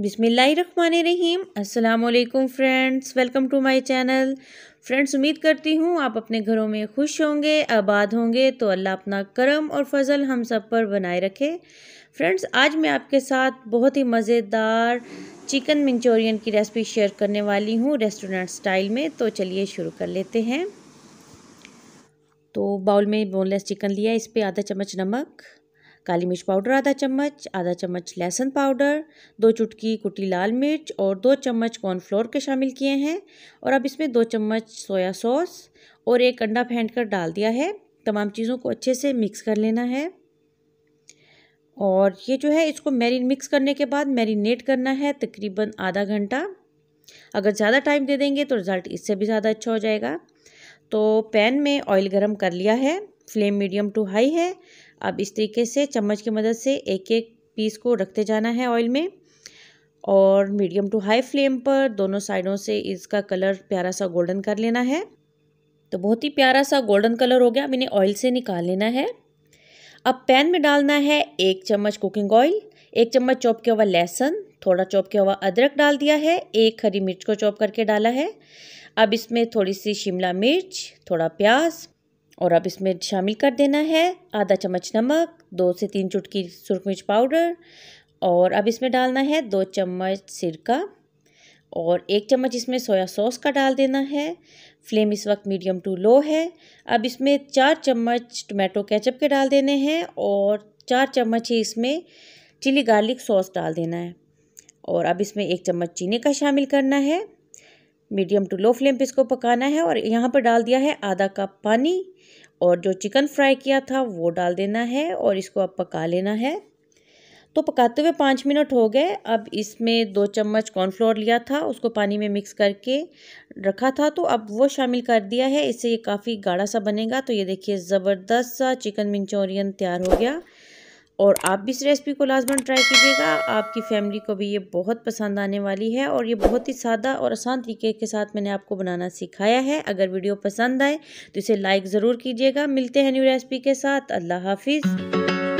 बिसमीम अल्लाम friends welcome to my channel friends उम्मीद करती हूँ आप अपने घरों में खुश होंगे आबाद होंगे तो अल्लाह अपना करम और फजल हम सब पर बनाए रखे फ्रेंड्स आज मैं आपके साथ बहुत ही मज़ेदार चिकन मंचूरियन की रेसिपी शेयर करने वाली हूँ रेस्टोरेंट स्टाइल में तो चलिए शुरू कर लेते हैं तो बाउल में बोनलेस चिकन लिया इस पर आधा चम्मच नमक काली मिर्च पाउडर आधा चम्मच आधा चम्मच लहसुन पाउडर दो चुटकी कुटी लाल मिर्च और दो चम्मच कॉर्नफ्लोर के शामिल किए हैं और अब इसमें दो चम्मच सोया सॉस और एक अंडा फेंट कर डाल दिया है तमाम चीज़ों को अच्छे से मिक्स कर लेना है और ये जो है इसको मैरिन मिक्स करने के बाद मैरिनेट करना है तकरीबन आधा घंटा अगर ज़्यादा टाइम दे देंगे तो रिज़ल्ट इससे भी ज़्यादा अच्छा हो जाएगा तो पैन में ऑयल गरम कर लिया है फ्लेम मीडियम टू हाई है अब इस तरीके से चम्मच की मदद से एक एक पीस को रखते जाना है ऑयल में और मीडियम टू हाई फ्लेम पर दोनों साइडों से इसका कलर प्यारा सा गोल्डन कर लेना है तो बहुत ही प्यारा सा गोल्डन कलर हो गया अब इन्हें ऑयल से निकाल लेना है अब पैन में डालना है एक चम्मच कुकिंग ऑयल एक चम्मच चॉप किया हुआ लहसुन थोड़ा चॉप किया हुआ अदरक डाल दिया है एक हरी मिर्च को चॉप करके डाला है अब इसमें थोड़ी सी शिमला मिर्च थोड़ा प्याज और अब इसमें शामिल कर देना है आधा चम्मच नमक दो से तीन चुटकी सुरख मिर्च पाउडर और अब इसमें डालना है दो चम्मच सिरका और एक चम्मच इसमें सोया सॉस का डाल देना है फ्लेम इस वक्त मीडियम टू लो है अब इसमें चार चम्मच टोमेटो केचप के डाल देने हैं और चार चम्मच ही इसमें चिली गार्लिक सॉस डाल देना है और अब इसमें एक चम्मच चीनी का शामिल करना है मीडियम टू लो फ्लेम पे इसको पकाना है और यहाँ पर डाल दिया है आधा कप पानी और जो चिकन फ्राई किया था वो डाल देना है और इसको अब पका लेना है तो पकाते हुए पाँच मिनट हो गए अब इसमें दो चम्मच कॉर्नफ्लोर लिया था उसको पानी में मिक्स करके रखा था तो अब वो शामिल कर दिया है इससे ये काफ़ी गाढ़ा सा बनेगा तो ये देखिए ज़बरदस्त सा चिकन मंचूरियन तैयार हो गया और आप भी इस रेसिपी को लाजमन ट्राई कीजिएगा आपकी फैमिली को भी ये बहुत पसंद आने वाली है और ये बहुत ही सादा और आसान तरीके के साथ मैंने आपको बनाना सिखाया है अगर वीडियो पसंद आए तो इसे लाइक ज़रूर कीजिएगा मिलते हैं न्यू रेसिपी के साथ अल्लाह हाफिज़